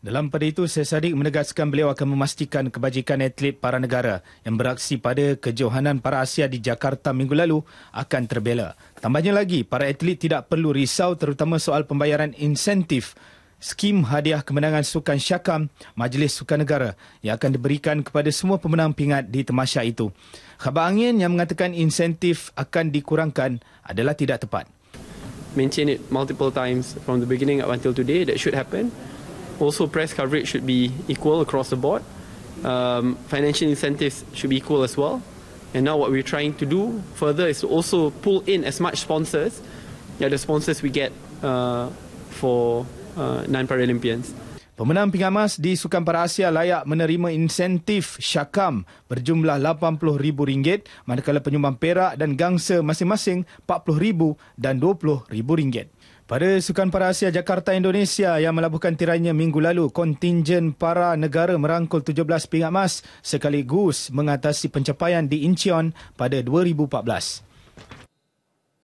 Dalam pada itu, Syed Saddiq menegaskan beliau akan memastikan kebajikan atlet para negara yang beraksi pada kejohanan para Asia di Jakarta minggu lalu akan terbela. Tambahnya lagi, para atlet tidak perlu risau terutama soal pembayaran insentif skim hadiah kemenangan sukan syakam Majlis Sukan Negara yang akan diberikan kepada semua pemenang pingat di temasya itu. Khabar angin yang mengatakan insentif akan dikurangkan adalah tidak tepat. Maintain it multiple times from the beginning up until today that should happen. Also, press coverage should be equal across the board. Um, financial incentives should be equal as well. And now, what we're trying to do further is to also pull in as much sponsors, yeah, the sponsors we get uh, for uh, non-Paralympians. Pemenang pingat emas di Sukan Para Asia layak menerima insentif syakam berjumlah RM80,000 manakala penyumbang perak dan gangsa masing-masing RM40,000 dan RM20,000. Pada Sukan Para Asia Jakarta Indonesia yang melabuhkan tirainya minggu lalu, kontingen para negara merangkul 17 pingat emas sekaligus mengatasi pencapaian di Incheon pada 2014.